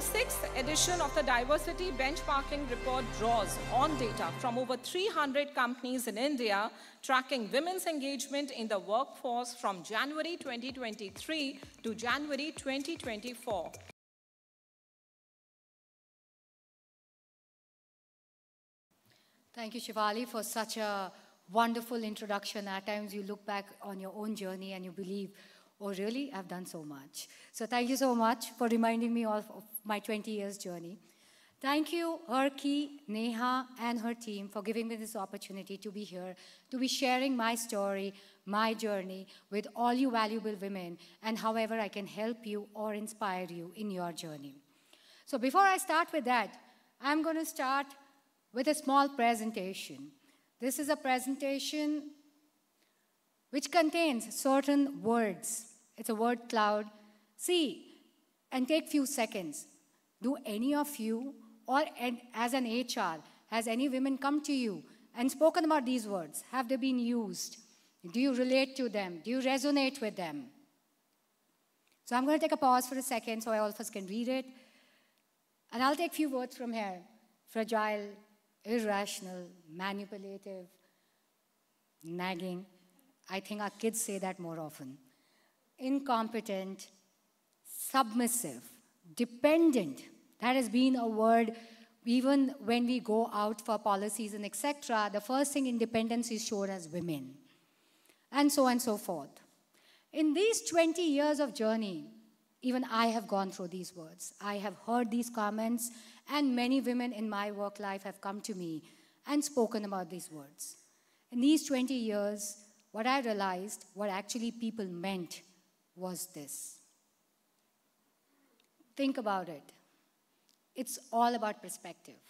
The sixth edition of the Diversity Benchmarking Report draws on data from over 300 companies in India tracking women's engagement in the workforce from January 2023 to January 2024. Thank you, Shivali, for such a wonderful introduction. At times you look back on your own journey and you believe, oh, really? I've done so much. So thank you so much for reminding me of, of my 20 years journey. Thank you, Herky, Neha, and her team for giving me this opportunity to be here, to be sharing my story, my journey with all you valuable women, and however I can help you or inspire you in your journey. So before I start with that, I'm going to start with a small presentation. This is a presentation which contains certain words. It's a word cloud. See and take few seconds do any of you, or as an HR, has any women come to you and spoken about these words? Have they been used? Do you relate to them? Do you resonate with them? So I'm going to take a pause for a second so all of us can read it. And I'll take a few words from here fragile, irrational, manipulative, nagging. I think our kids say that more often. Incompetent, submissive, dependent. That has been a word even when we go out for policies and etc. The first thing independence is shown as women, and so on and so forth. In these 20 years of journey, even I have gone through these words. I have heard these comments, and many women in my work life have come to me and spoken about these words. In these 20 years, what I realized, what actually people meant was this Think about it. It's all about perspective.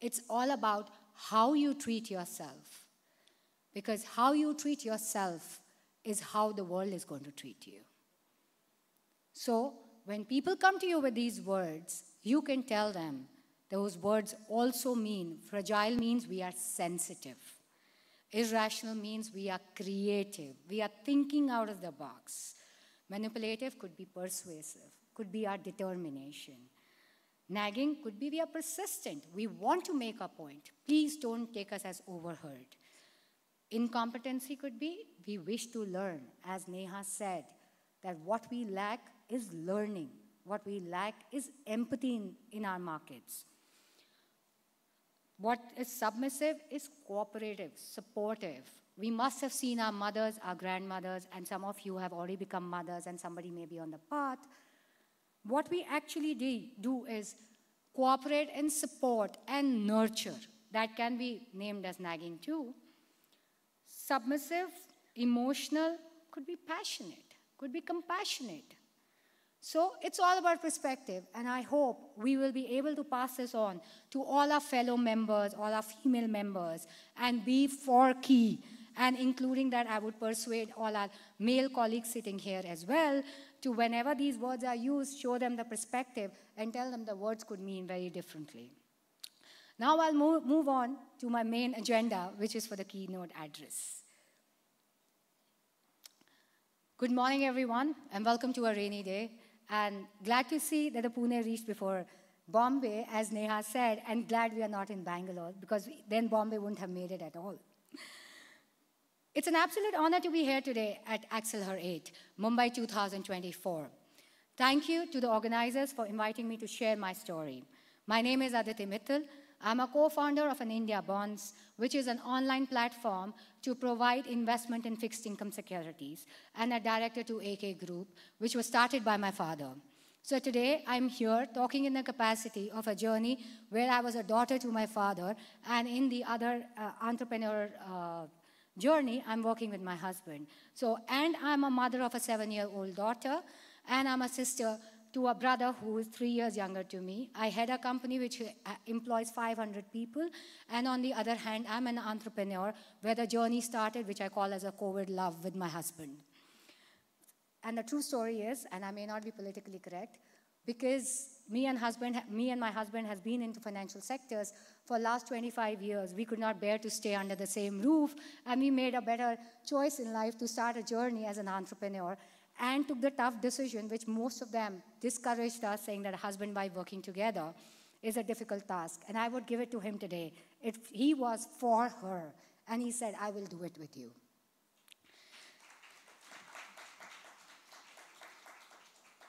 It's all about how you treat yourself. Because how you treat yourself is how the world is going to treat you. So when people come to you with these words, you can tell them those words also mean fragile means we are sensitive, irrational means we are creative, we are thinking out of the box, manipulative could be persuasive could be our determination. Nagging could be we are persistent. We want to make a point. Please don't take us as overheard. Incompetency could be we wish to learn, as Neha said, that what we lack is learning. What we lack is empathy in, in our markets. What is submissive is cooperative, supportive. We must have seen our mothers, our grandmothers, and some of you have already become mothers, and somebody may be on the path what we actually de- do is cooperate and support and nurture. That can be named as nagging too. Submissive, emotional, could be passionate, could be compassionate. So it's all about perspective, and I hope we will be able to pass this on to all our fellow members, all our female members, and be for key. And including that, I would persuade all our male colleagues sitting here as well to whenever these words are used, show them the perspective and tell them the words could mean very differently. Now I'll move, move on to my main agenda, which is for the keynote address. Good morning, everyone, and welcome to a rainy day. And glad to see that the Pune reached before Bombay, as Neha said, and glad we are not in Bangalore, because we, then Bombay wouldn't have made it at all. It's an absolute honor to be here today at Axelher 8, Mumbai 2024. Thank you to the organizers for inviting me to share my story. My name is Aditi Mittal. I'm a co-founder of an India Bonds, which is an online platform to provide investment in fixed income securities, and a director to AK Group, which was started by my father. So today I'm here talking in the capacity of a journey where I was a daughter to my father and in the other uh, entrepreneur uh, journey, I'm working with my husband. So, and I'm a mother of a seven year old daughter, and I'm a sister to a brother who is three years younger to me. I head a company which uh, employs 500 people, and on the other hand, I'm an entrepreneur where the journey started, which I call as a COVID love with my husband. And the true story is, and I may not be politically correct, because me and husband, me and my husband has been into financial sectors for last 25 years. We could not bear to stay under the same roof, and we made a better choice in life to start a journey as an entrepreneur and took the tough decision, which most of them discouraged us, saying that husband wife working together is a difficult task. And I would give it to him today. If he was for her, and he said, I will do it with you.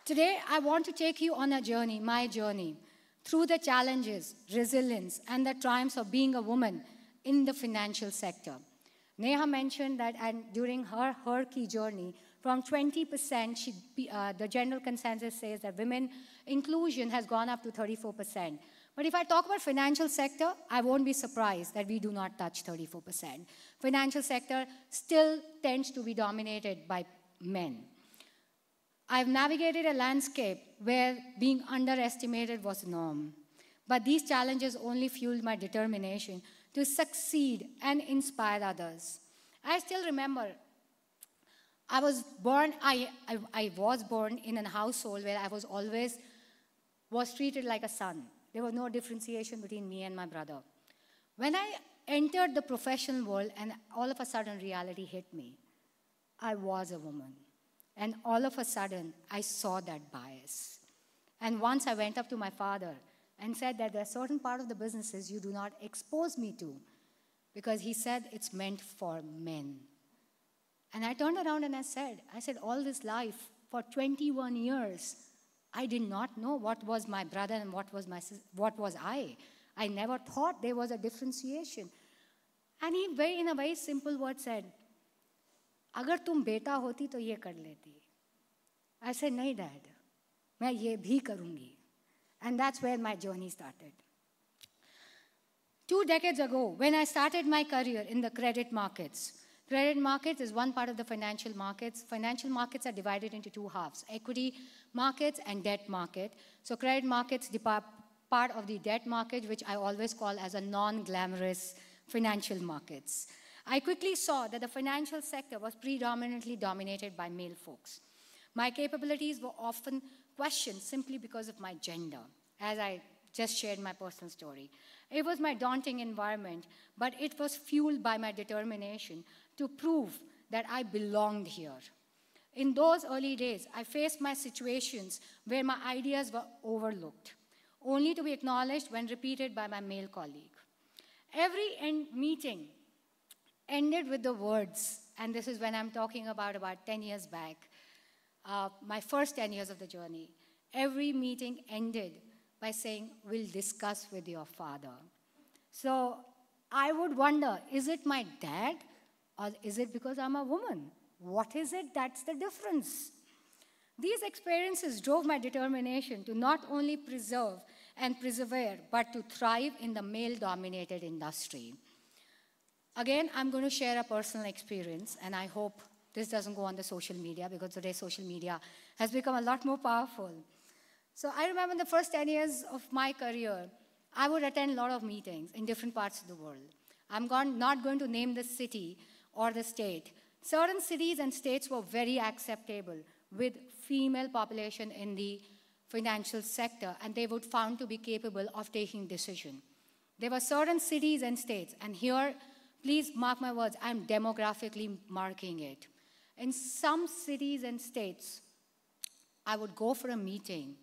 Today, I want to take you on a journey, my journey, through the challenges, resilience, and the triumphs of being a woman in the financial sector. Neha mentioned that and during her, her key journey, from 20%, she, uh, the general consensus says that women inclusion has gone up to 34%. But if I talk about financial sector, I won't be surprised that we do not touch 34%. Financial sector still tends to be dominated by men. I've navigated a landscape where being underestimated was norm. But these challenges only fueled my determination to succeed and inspire others. I still remember I was born, I, I, I was born in a household where I was always was treated like a son. There was no differentiation between me and my brother. When I entered the professional world and all of a sudden reality hit me, I was a woman. And all of a sudden, I saw that bias. And once I went up to my father and said that there are certain part of the businesses you do not expose me to because he said it's meant for men. And I turned around and I said, I said, all this life, for 21 years, I did not know what was my brother and what was, my, what was I. I never thought there was a differentiation. And he, very, in a very simple word, said, अगर तुम बेटा होती तो ये कर लेती ऐसे नहीं डैड मैं ये भी करूँगी and that's where my journey started Two decades ago, when I started my career in the credit markets, credit markets is one part of the financial markets. Financial markets are divided into two halves, equity markets and debt market. So credit markets part of the debt market, which I always call as a non-glamorous financial markets. I quickly saw that the financial sector was predominantly dominated by male folks. My capabilities were often questioned simply because of my gender, as I just shared my personal story. It was my daunting environment, but it was fueled by my determination to prove that I belonged here. In those early days, I faced my situations where my ideas were overlooked, only to be acknowledged when repeated by my male colleague. Every meeting ended with the words, and this is when I'm talking about about 10 years back, uh, my first 10 years of the journey. Every meeting ended by saying, We'll discuss with your father. So I would wonder is it my dad or is it because I'm a woman? What is it that's the difference? These experiences drove my determination to not only preserve and persevere, but to thrive in the male dominated industry. Again, I'm going to share a personal experience, and I hope this doesn't go on the social media because today social media has become a lot more powerful. So I remember in the first 10 years of my career, I would attend a lot of meetings in different parts of the world. I'm gone, not going to name the city or the state. Certain cities and states were very acceptable with female population in the financial sector, and they were found to be capable of taking decision. There were certain cities and states, and here Please mark my words, I'm demographically marking it. In some cities and states, I would go for a meeting,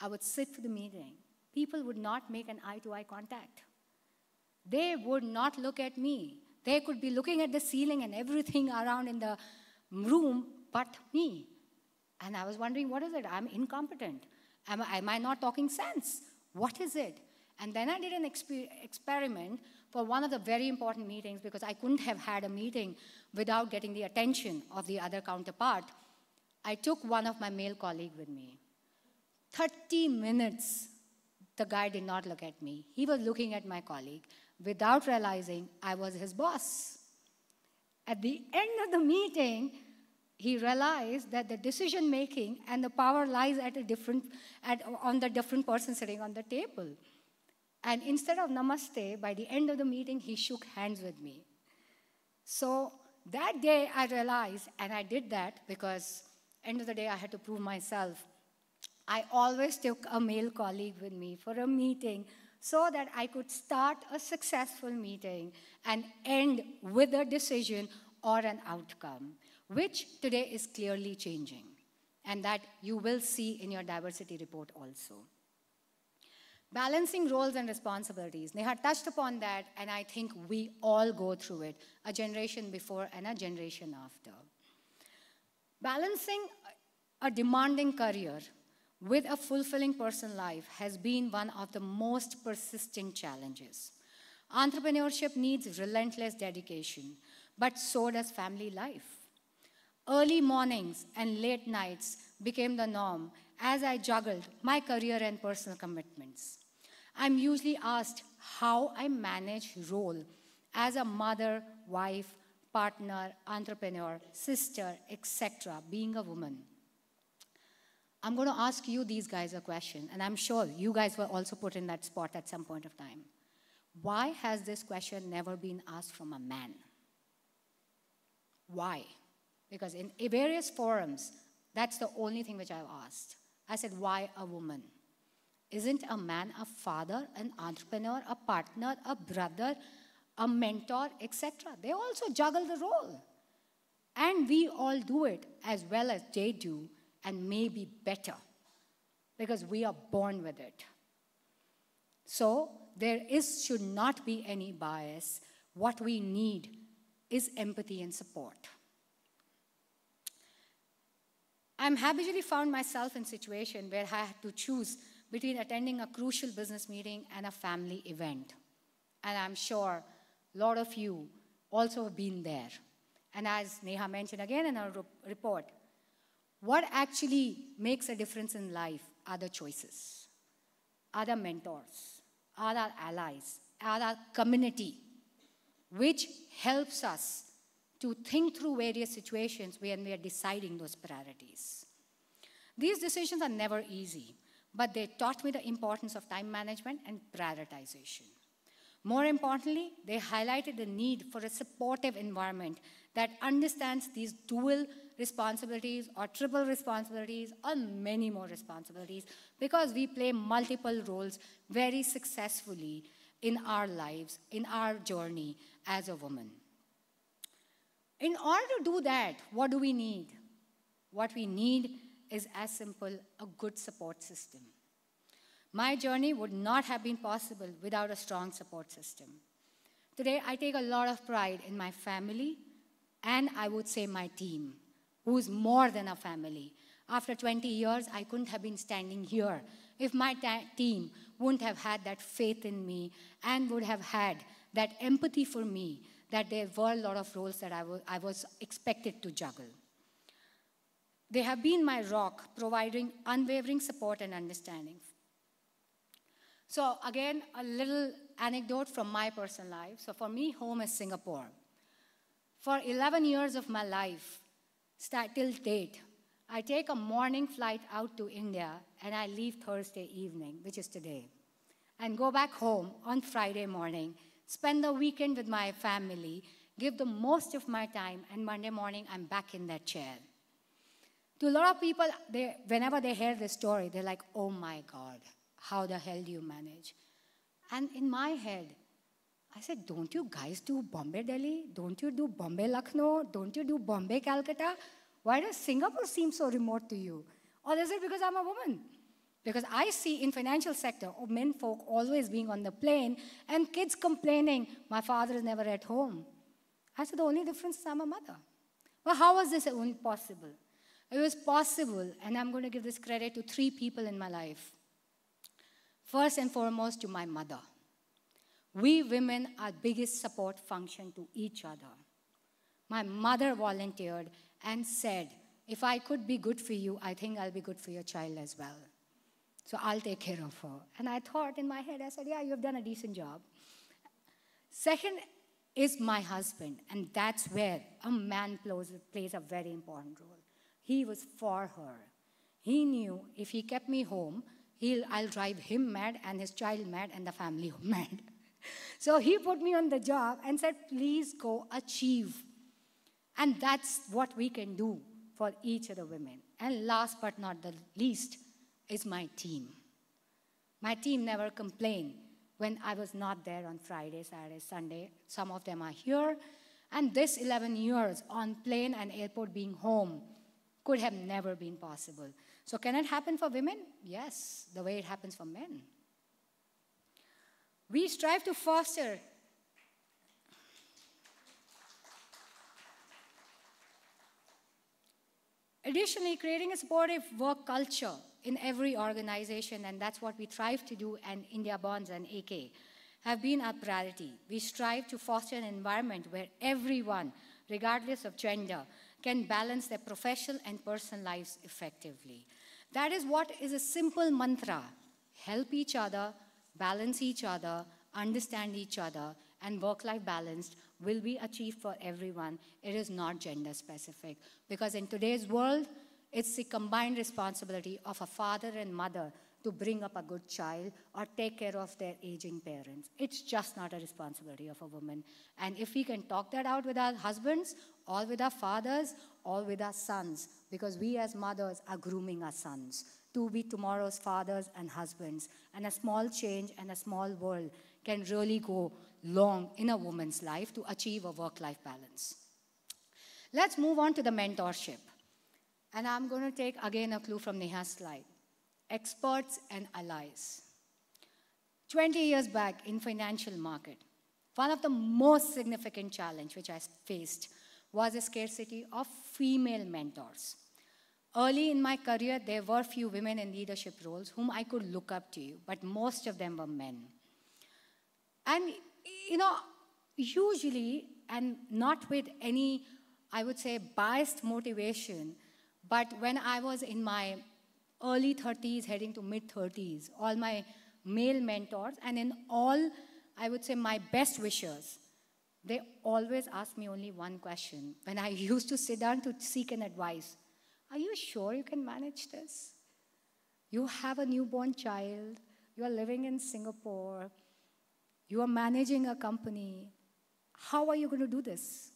I would sit for the meeting. People would not make an eye to eye contact. They would not look at me. They could be looking at the ceiling and everything around in the room but me. And I was wondering, what is it? I'm incompetent. Am, am I not talking sense? What is it? And then I did an exper experiment for one of the very important meetings because I couldn't have had a meeting without getting the attention of the other counterpart, I took one of my male colleague with me. 30 minutes, the guy did not look at me. He was looking at my colleague without realizing I was his boss. At the end of the meeting, he realized that the decision making and the power lies at a different, at, on the different person sitting on the table. And instead of namaste, by the end of the meeting, he shook hands with me. So that day I realized, and I did that because end of the day I had to prove myself. I always took a male colleague with me for a meeting so that I could start a successful meeting and end with a decision or an outcome, which today is clearly changing. And that you will see in your diversity report also. Balancing roles and responsibilities. Neha touched upon that, and I think we all go through it a generation before and a generation after. Balancing a demanding career with a fulfilling personal life has been one of the most persistent challenges. Entrepreneurship needs relentless dedication, but so does family life. Early mornings and late nights became the norm as I juggled my career and personal commitments. I'm usually asked how I manage role as a mother, wife, partner, entrepreneur, sister, etc., being a woman. I'm going to ask you these guys a question, and I'm sure you guys were also put in that spot at some point of time. Why has this question never been asked from a man? Why? Because in various forums, that's the only thing which I've asked. I said, why a woman? Isn't a man a father, an entrepreneur, a partner, a brother, a mentor, etc.? They also juggle the role. And we all do it as well as they do, and maybe better, because we are born with it. So there is, should not be any bias. What we need is empathy and support. I'm habitually found myself in situation where I had to choose between attending a crucial business meeting and a family event. And I'm sure a lot of you also have been there. And as Neha mentioned again in her report, what actually makes a difference in life are the choices, are the mentors, are our allies, are our community, which helps us to think through various situations when we are deciding those priorities. These decisions are never easy but they taught me the importance of time management and prioritization. More importantly, they highlighted the need for a supportive environment that understands these dual responsibilities or triple responsibilities or many more responsibilities because we play multiple roles very successfully in our lives, in our journey as a woman. In order to do that, what do we need? What we need is as simple a good support system. My journey would not have been possible without a strong support system. Today, I take a lot of pride in my family and I would say my team, who's more than a family. After 20 years, I couldn't have been standing here if my team wouldn't have had that faith in me and would have had that empathy for me that there were a lot of roles that I, I was expected to juggle. They have been my rock, providing unwavering support and understanding. So, again, a little anecdote from my personal life. So, for me, home is Singapore. For 11 years of my life, start till date, I take a morning flight out to India and I leave Thursday evening, which is today, and go back home on Friday morning, spend the weekend with my family, give the most of my time, and Monday morning I'm back in that chair. To a lot of people, they, whenever they hear this story, they're like, oh my God, how the hell do you manage? And in my head, I said, don't you guys do Bombay Delhi? Don't you do Bombay Lucknow? Don't you do Bombay Calcutta? Why does Singapore seem so remote to you? Or is it because I'm a woman? Because I see in financial sector, oh, men folk always being on the plane and kids complaining, my father is never at home. I said, the only difference is I'm a mother. Well, how was this even possible? It was possible, and I'm going to give this credit to three people in my life. First and foremost, to my mother. We women are biggest support function to each other. My mother volunteered and said, if I could be good for you, I think I'll be good for your child as well. So I'll take care of her. And I thought in my head, I said, yeah, you've done a decent job. Second is my husband, and that's where a man plays, a very important role. He was for her. He knew if he kept me home, he'll, I'll drive him mad and his child mad and the family mad. so he put me on the job and said, please go achieve. And that's what we can do for each of the women. And last but not the least is my team. My team never complained when I was not there on Friday, Saturday, Sunday. Some of them are here. And this 11 years on plane and airport being home, could have never been possible. So can it happen for women? Yes, the way it happens for men. We strive to foster Additionally, creating a supportive work culture in every organization, and that's what we strive to do, and India Bonds and AK have been our priority. We strive to foster an environment where everyone, regardless of gender, can balance their professional and personal lives effectively. That is what is a simple mantra. Help each other, balance each other, understand each other, and work-life balance will be achieved for everyone. It is not gender-specific. Because in today's world, it's the combined responsibility of a father and mother to bring up a good child or take care of their aging parents. It's just not a responsibility of a woman. And if we can talk that out with our husbands, all with our fathers, all with our sons, because we as mothers are grooming our sons to be tomorrow's fathers and husbands. And a small change and a small world can really go long in a woman's life to achieve a work life balance. Let's move on to the mentorship. And I'm going to take again a clue from Neha's slide experts and allies. 20 years back in financial market, one of the most significant challenge which I faced was a scarcity of female mentors. Early in my career, there were few women in leadership roles whom I could look up to, but most of them were men. And, you know, usually, and not with any, I would say, biased motivation, but when I was in my early 30s, heading to mid 30s, all my male mentors, and in all, I would say, my best wishers, they always ask me only one question. When I used to sit down to seek an advice, are you sure you can manage this? You have a newborn child, you are living in Singapore, you are managing a company. How are you going to do this?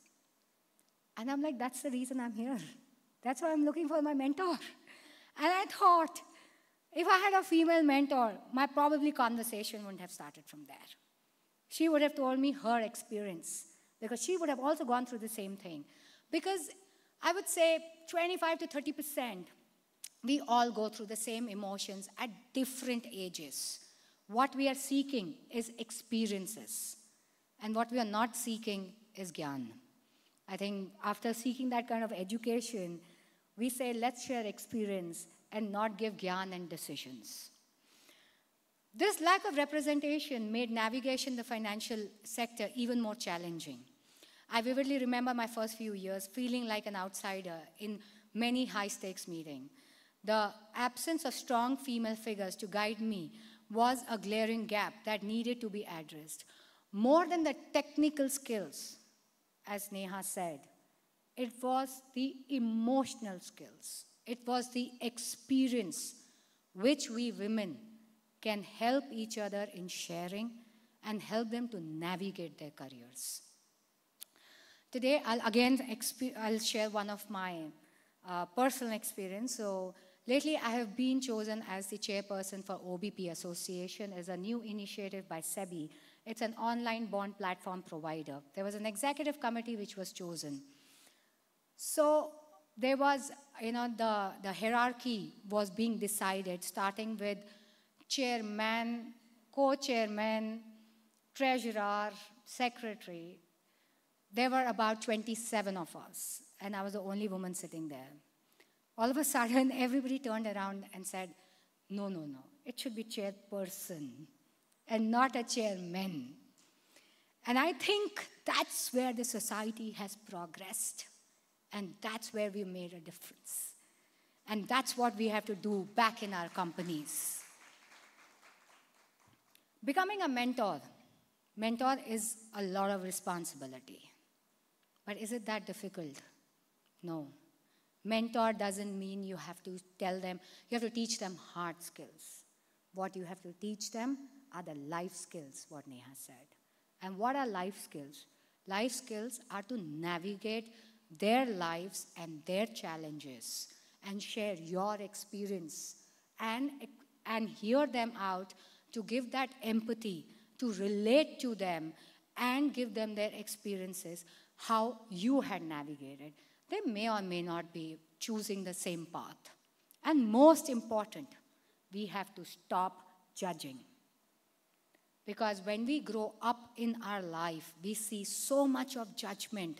And I'm like, that's the reason I'm here. That's why I'm looking for my mentor. And I thought, if I had a female mentor, my probably conversation wouldn't have started from there. She would have told me her experience because she would have also gone through the same thing. Because I would say 25 to 30 percent, we all go through the same emotions at different ages. What we are seeking is experiences, and what we are not seeking is gyan. I think after seeking that kind of education, we say, let's share experience and not give gyan and decisions. This lack of representation made navigation the financial sector even more challenging. I vividly remember my first few years feeling like an outsider in many high stakes meetings. The absence of strong female figures to guide me was a glaring gap that needed to be addressed. More than the technical skills, as Neha said, it was the emotional skills. It was the experience which we women can help each other in sharing and help them to navigate their careers. Today, I'll again I'll share one of my uh, personal experience. So lately, I have been chosen as the chairperson for OBP Association as a new initiative by SEBI. It's an online bond platform provider. There was an executive committee which was chosen. So there was, you know, the, the hierarchy was being decided, starting with chairman, co-chairman, treasurer, secretary. There were about 27 of us, and I was the only woman sitting there. All of a sudden, everybody turned around and said, no, no, no, it should be chairperson and not a chairman. And I think that's where the society has progressed. And that's where we made a difference. And that's what we have to do back in our companies. Becoming a mentor. Mentor is a lot of responsibility. But is it that difficult? No. Mentor doesn't mean you have to tell them, you have to teach them hard skills. What you have to teach them are the life skills, what Neha said. And what are life skills? Life skills are to navigate their lives and their challenges and share your experience and, and hear them out to give that empathy, to relate to them and give them their experiences, how you had navigated. They may or may not be choosing the same path. And most important, we have to stop judging. Because when we grow up in our life, we see so much of judgment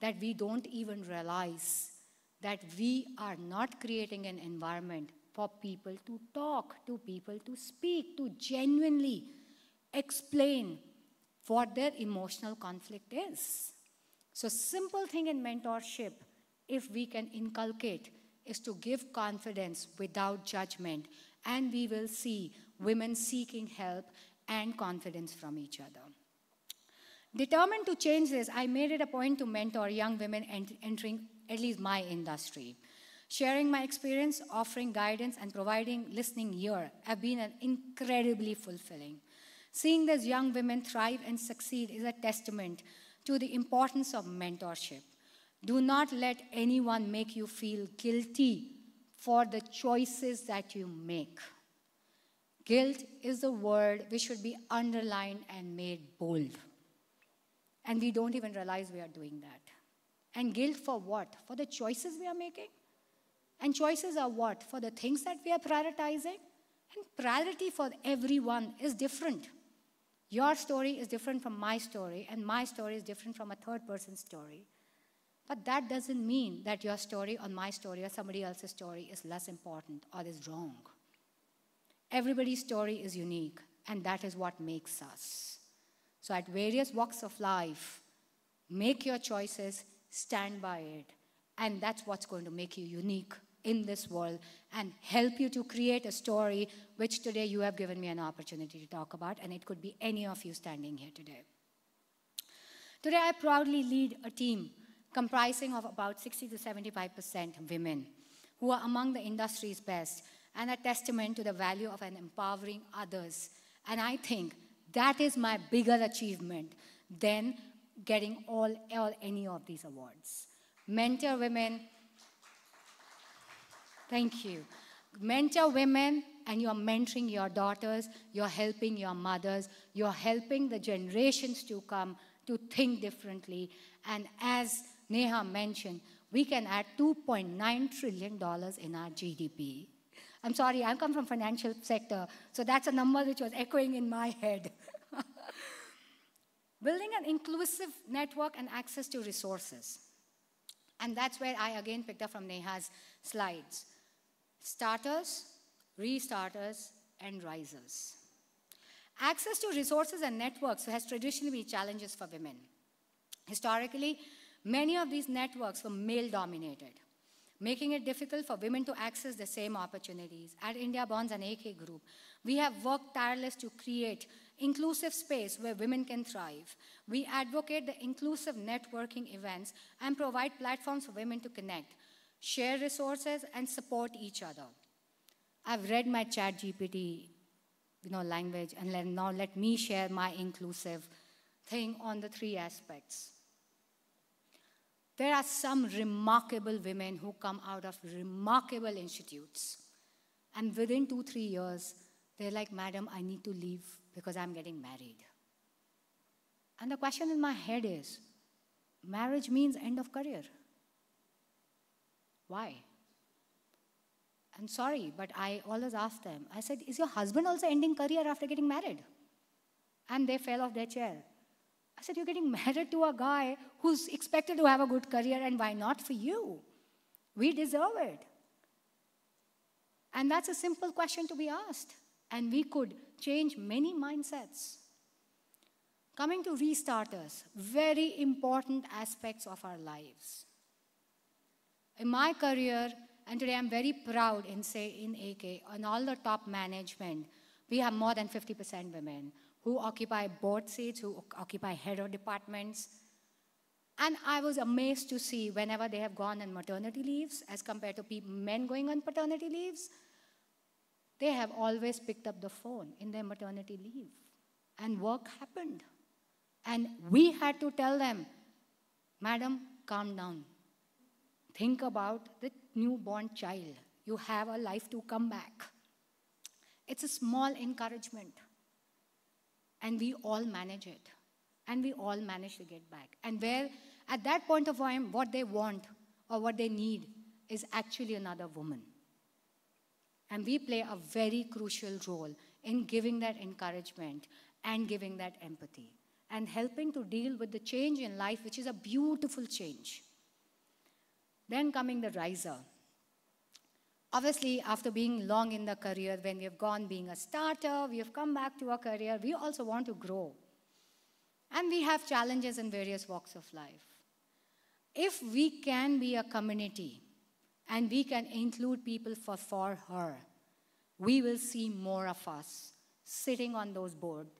that we don't even realize that we are not creating an environment for people to talk, to people to speak, to genuinely explain what their emotional conflict is. So simple thing in mentorship, if we can inculcate, is to give confidence without judgment. And we will see women seeking help and confidence from each other. Determined to change this, I made it a point to mentor young women ent entering at least my industry. Sharing my experience, offering guidance, and providing listening ear have been an incredibly fulfilling. Seeing these young women thrive and succeed is a testament to the importance of mentorship. Do not let anyone make you feel guilty for the choices that you make. Guilt is a word which should be underlined and made bold. And we don't even realize we are doing that. And guilt for what? For the choices we are making? And choices are what? For the things that we are prioritizing? And priority for everyone is different. Your story is different from my story, and my story is different from a third person's story. But that doesn't mean that your story or my story or somebody else's story is less important or is wrong. Everybody's story is unique, and that is what makes us. So, at various walks of life, make your choices, stand by it. And that's what's going to make you unique in this world and help you to create a story which today you have given me an opportunity to talk about. And it could be any of you standing here today. Today, I proudly lead a team comprising of about 60 to 75% women who are among the industry's best and a testament to the value of an empowering others. And I think that is my bigger achievement than getting all or any of these awards. Mentor women, thank you. Mentor women, and you're mentoring your daughters, you're helping your mothers, you're helping the generations to come to think differently. And as Neha mentioned, we can add $2.9 trillion in our GDP I'm sorry, I come from financial sector, so that's a number which was echoing in my head. Building an inclusive network and access to resources. And that's where I again picked up from Neha's slides. Starters, restarters, and risers. Access to resources and networks has traditionally been challenges for women. Historically, many of these networks were male dominated making it difficult for women to access the same opportunities. At India Bonds and AK Group, we have worked tireless to create inclusive space where women can thrive. We advocate the inclusive networking events and provide platforms for women to connect, share resources, and support each other. I've read my chat GPT you know, language, and let, now let me share my inclusive thing on the three aspects. There are some remarkable women who come out of remarkable institutes. And within two, three years, they're like, Madam, I need to leave because I'm getting married. And the question in my head is marriage means end of career. Why? I'm sorry, but I always ask them, I said, Is your husband also ending career after getting married? And they fell off their chair. I said, You're getting married to a guy who's expected to have a good career, and why not for you? We deserve it. And that's a simple question to be asked. And we could change many mindsets. Coming to restarters, very important aspects of our lives. In my career, and today I'm very proud in, say, in AK, and all the top management, we have more than 50% women who occupy board seats, who occupy head of departments. And I was amazed to see whenever they have gone on maternity leaves, as compared to men going on paternity leaves, they have always picked up the phone in their maternity leave. And work happened. And we had to tell them, Madam, calm down. Think about the newborn child. You have a life to come back. It's a small encouragement and we all manage it. And we all manage to get back. And where, at that point of time, what they want or what they need is actually another woman. And we play a very crucial role in giving that encouragement and giving that empathy and helping to deal with the change in life, which is a beautiful change. Then coming the riser. Obviously, after being long in the career, when we have gone being a starter, we have come back to our career, we also want to grow. And we have challenges in various walks of life. If we can be a community and we can include people for, for her, we will see more of us sitting on those boards,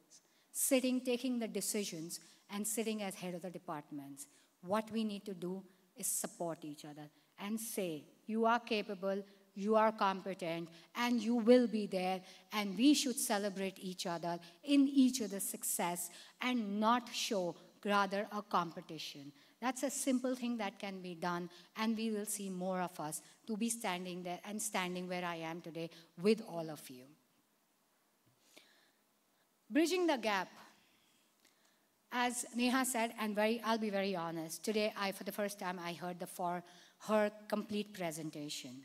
sitting, taking the decisions, and sitting as head of the departments. What we need to do is support each other and say, you are capable, you are competent, and you will be there, and we should celebrate each other in each other's success and not show rather a competition. That's a simple thing that can be done, and we will see more of us to be standing there and standing where I am today with all of you. Bridging the gap. As Neha said, and very, I'll be very honest, today I, for the first time, I heard the for her complete presentation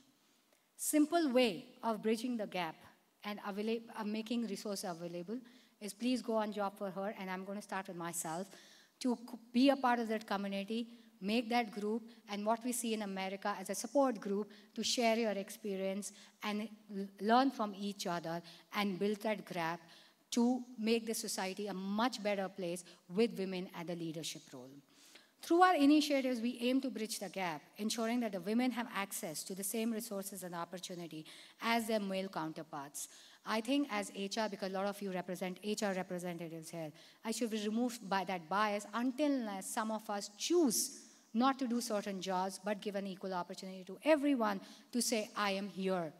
simple way of bridging the gap and uh, making resources available is please go on job for her and i'm going to start with myself to be a part of that community make that group and what we see in america as a support group to share your experience and learn from each other and build that gap to make the society a much better place with women at the leadership role through our initiatives, we aim to bridge the gap, ensuring that the women have access to the same resources and opportunity as their male counterparts. I think as HR, because a lot of you represent HR representatives here, I should be removed by that bias until some of us choose not to do certain jobs, but give an equal opportunity to everyone to say, I am here,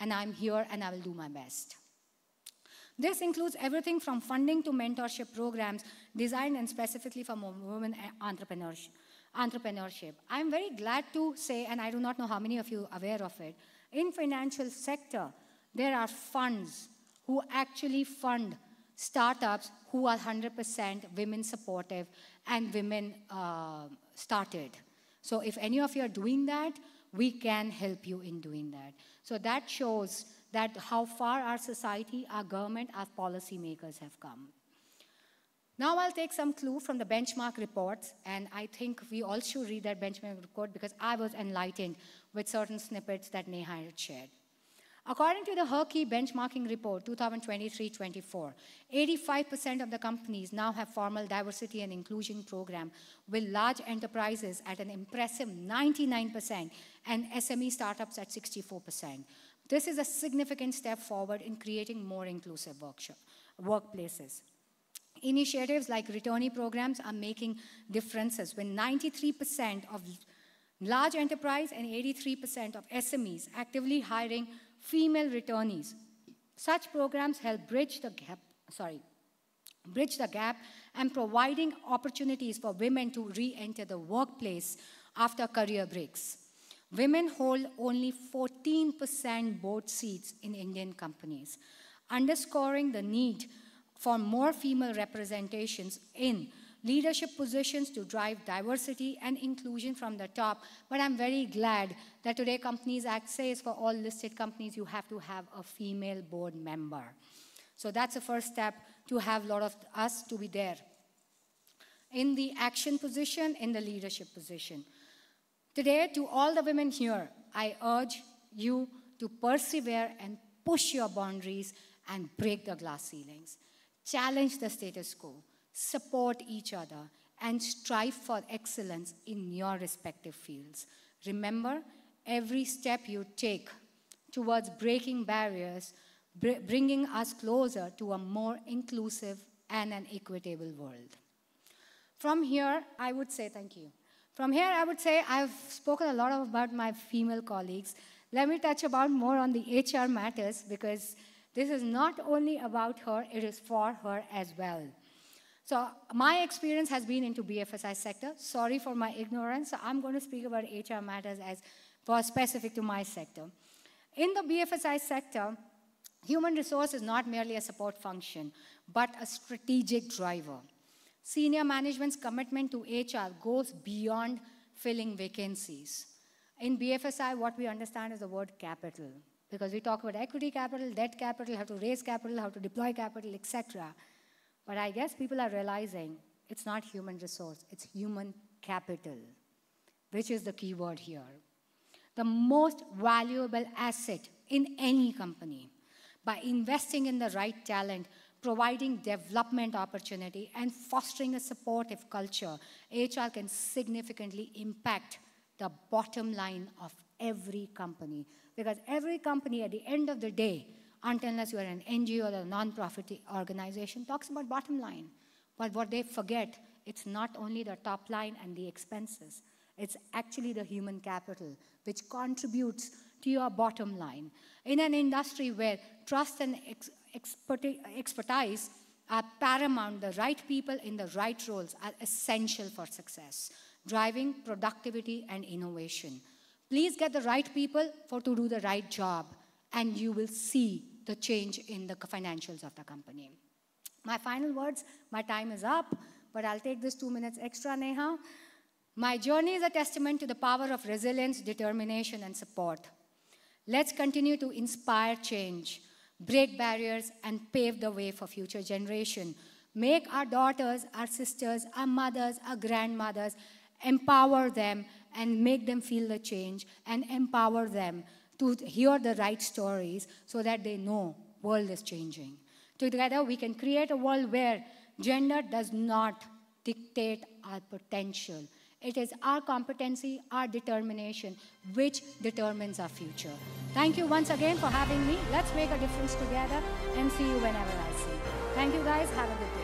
and I'm here, and I will do my best. This includes everything from funding to mentorship programs designed and specifically for women eh, entrepreneurship. I'm very glad to say, and I do not know how many of you are aware of it, in financial sector, there are funds who actually fund startups who are 100% women supportive and women uh, started. So if any of you are doing that, we can help you in doing that. So that shows that how far our society, our government, our policymakers have come. Now I'll take some clue from the benchmark reports, and I think we all should read that benchmark report because I was enlightened with certain snippets that Neha had shared. According to the Herky benchmarking report 2023-24, 85% of the companies now have formal diversity and inclusion program with large enterprises at an impressive 99% and SME startups at 64%. This is a significant step forward in creating more inclusive workshop, workplaces. Initiatives like returnee programs are making differences when 93% of large enterprise and 83% of SMEs actively hiring female returnees. Such programs help bridge the gap, sorry, bridge the gap and providing opportunities for women to re-enter the workplace after career breaks. Women hold only 14% board seats in Indian companies, underscoring the need for more female representations in leadership positions to drive diversity and inclusion from the top. But I'm very glad that today Companies Act says for all listed companies, you have to have a female board member. So that's the first step to have a lot of us to be there in the action position, in the leadership position. Today, to all the women here, I urge you to persevere and push your boundaries and break the glass ceilings. Challenge the status quo, support each other, and strive for excellence in your respective fields. Remember, every step you take towards breaking barriers, br bringing us closer to a more inclusive and an equitable world. From here, I would say thank you. From here, I would say I've spoken a lot about my female colleagues. Let me touch about more on the HR matters because this is not only about her, it is for her as well. So my experience has been into BFSI sector. Sorry for my ignorance. So I'm going to speak about HR matters as for specific to my sector. In the BFSI sector, human resource is not merely a support function, but a strategic driver. Senior management's commitment to HR goes beyond filling vacancies. In BFSI, what we understand is the word capital, because we talk about equity capital, debt capital, how to raise capital, how to deploy capital, etc. But I guess people are realizing it's not human resource, it's human capital, which is the key word here. The most valuable asset in any company. By investing in the right talent, providing development opportunity, and fostering a supportive culture, HR can significantly impact the bottom line of every company. Because every company at the end of the day, unless you are an NGO or a non-profit organization, talks about bottom line. But what they forget, it's not only the top line and the expenses, it's actually the human capital, which contributes to your bottom line. In an industry where trust and expertise are paramount. The right people in the right roles are essential for success, driving productivity and innovation. Please get the right people for to do the right job, and you will see the change in the financials of the company. My final words, my time is up, but I'll take this two minutes extra, Neha. My journey is a testament to the power of resilience, determination, and support. Let's continue to inspire change break barriers, and pave the way for future generation. Make our daughters, our sisters, our mothers, our grandmothers, empower them and make them feel the change and empower them to hear the right stories so that they know world is changing. Together we can create a world where gender does not dictate our potential it is our competency, our determination, which determines our future. Thank you once again for having me. Let's make a difference together and see you whenever I see you. Thank you guys. Have a good day.